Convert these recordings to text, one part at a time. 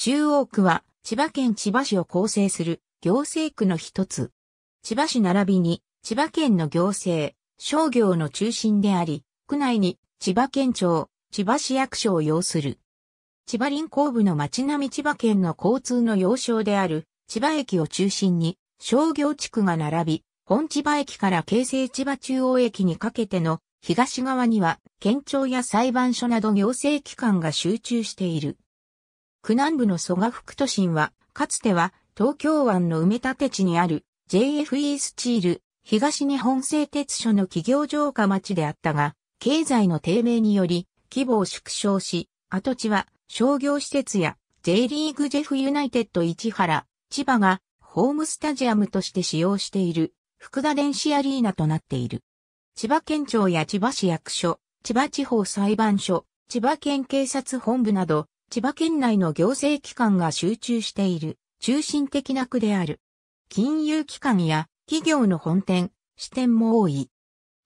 中央区は千葉県千葉市を構成する行政区の一つ。千葉市並びに千葉県の行政、商業の中心であり、区内に千葉県庁、千葉市役所を要する。千葉林工部の町並み千葉県の交通の要衝である千葉駅を中心に商業地区が並び、本千葉駅から京成千葉中央駅にかけての東側には県庁や裁判所など行政機関が集中している。区南部の蘇我副都心は、かつては東京湾の埋め立て地にある JFE スチール東日本製鉄所の企業城下町であったが、経済の低迷により規模を縮小し、跡地は商業施設や J リーグジェフユナイテッド市原、千葉がホームスタジアムとして使用している福田電子アリーナとなっている。千葉県庁や千葉市役所、千葉地方裁判所、千葉県警察本部など千葉県内の行政機関が集中している中心的な区である。金融機関や企業の本店、支店も多い。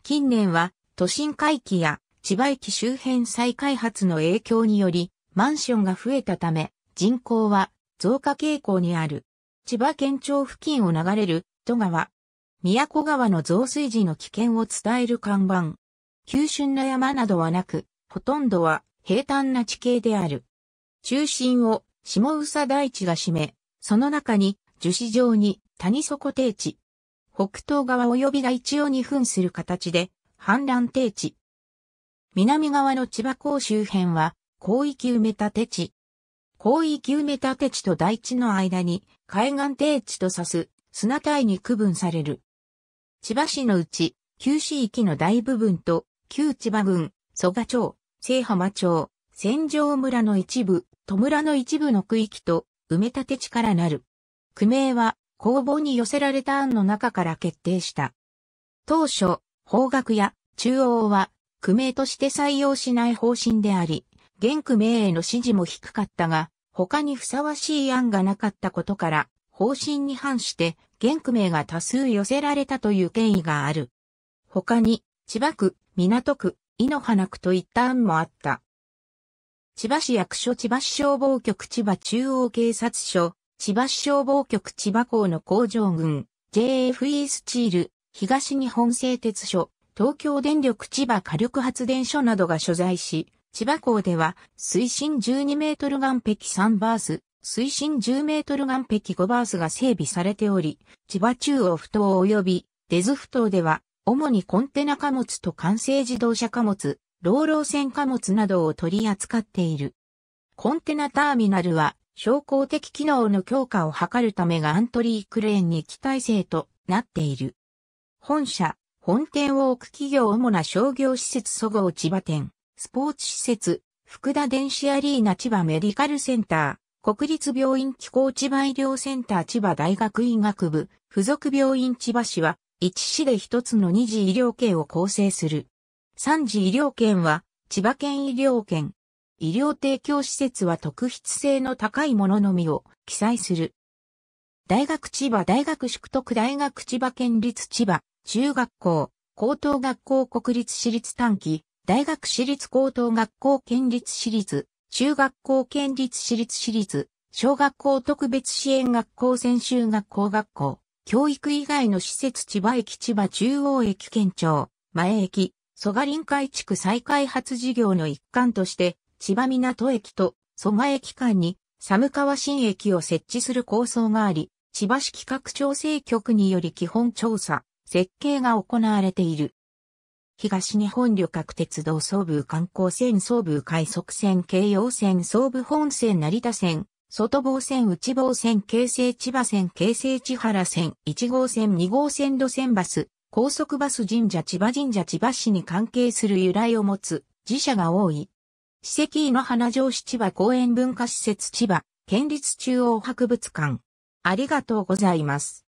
近年は都心回帰や千葉駅周辺再開発の影響によりマンションが増えたため人口は増加傾向にある。千葉県庁付近を流れる都川。宮古川の増水時の危険を伝える看板。急峻な山などはなく、ほとんどは平坦な地形である。中心を下宇佐大地が占め、その中に樹脂状に谷底低地、北東側及び大地を二分する形で氾濫低地。南側の千葉港周辺は広域埋め立て地。広域埋め立て地と大地の間に海岸低地と指す砂帯に区分される。千葉市のうち、旧市域の大部分と、旧千葉郡、蘇我町、聖浜町、戦場村の一部、戸村の一部の区域と埋め立て地からなる。区名は公募に寄せられた案の中から決定した。当初、方角や中央は区名として採用しない方針であり、現区名への支持も低かったが、他にふさわしい案がなかったことから、方針に反して、現区名が多数寄せられたという経緯がある。他に、千葉区、港区、井の花区といった案もあった。千葉市役所千葉市消防局千葉中央警察署、千葉市消防局千葉港の工場群、JFE スチール、東日本製鉄所、東京電力千葉火力発電所などが所在し、千葉港では水深12メートル岸壁3バース、水深10メートル岸壁5バースが整備されており、千葉中央不頭及びデズ不島では、主にコンテナ貨物と完成自動車貨物、労働船貨物などを取り扱っている。コンテナターミナルは、昇降的機能の強化を図るためがアントリークレーンに期待性となっている。本社、本店を置く企業主な商業施設そごう千葉店、スポーツ施設、福田電子アリーナ千葉メディカルセンター、国立病院機構千葉医療センター千葉大学医学部、附属病院千葉市は、一市で一つの二次医療系を構成する。三次医療圏は、千葉県医療圏。医療提供施設は特筆性の高いもののみを記載する。大学千葉大学宿徳大学千葉県立千葉中学校高等学校国立私立短期大学私立高等学校県立私立中学校県立私立私立小学校特別支援学校専修学校学校教育以外の施設千葉駅千葉中央駅県庁前駅蘇我林海地区再開発事業の一環として、千葉港駅と蘇我駅間に、寒川新駅を設置する構想があり、千葉市企画調整局により基本調査、設計が行われている。東日本旅客鉄道総部観光線総部快速線京葉線総部本線成田線、外房線内房線京成千葉線京成千原線1号線2号線路線バス、高速バス神社千葉神社千葉市に関係する由来を持つ寺社が多い。史跡井の花城市千葉公園文化施設千葉県立中央博物館。ありがとうございます。